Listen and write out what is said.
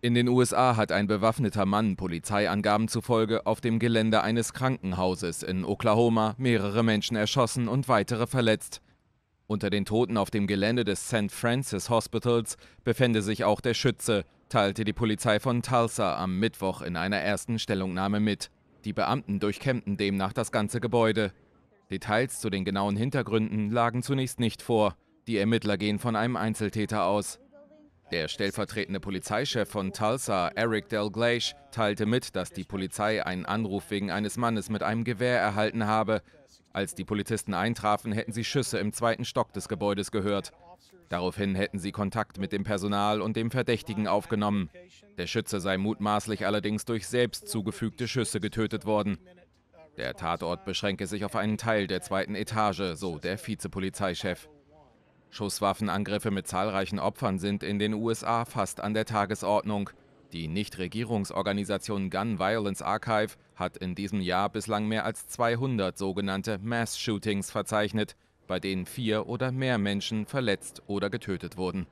In den USA hat ein bewaffneter Mann Polizeiangaben zufolge auf dem Gelände eines Krankenhauses in Oklahoma mehrere Menschen erschossen und weitere verletzt. Unter den Toten auf dem Gelände des St. Francis Hospitals befände sich auch der Schütze, teilte die Polizei von Tulsa am Mittwoch in einer ersten Stellungnahme mit. Die Beamten durchkämmten demnach das ganze Gebäude. Details zu den genauen Hintergründen lagen zunächst nicht vor. Die Ermittler gehen von einem Einzeltäter aus. Der stellvertretende Polizeichef von Tulsa, Eric Delglaish, teilte mit, dass die Polizei einen Anruf wegen eines Mannes mit einem Gewehr erhalten habe. Als die Polizisten eintrafen, hätten sie Schüsse im zweiten Stock des Gebäudes gehört. Daraufhin hätten sie Kontakt mit dem Personal und dem Verdächtigen aufgenommen. Der Schütze sei mutmaßlich allerdings durch selbst zugefügte Schüsse getötet worden. Der Tatort beschränke sich auf einen Teil der zweiten Etage, so der Vizepolizeichef. Schusswaffenangriffe mit zahlreichen Opfern sind in den USA fast an der Tagesordnung. Die Nichtregierungsorganisation Gun Violence Archive hat in diesem Jahr bislang mehr als 200 sogenannte Mass-Shootings verzeichnet, bei denen vier oder mehr Menschen verletzt oder getötet wurden.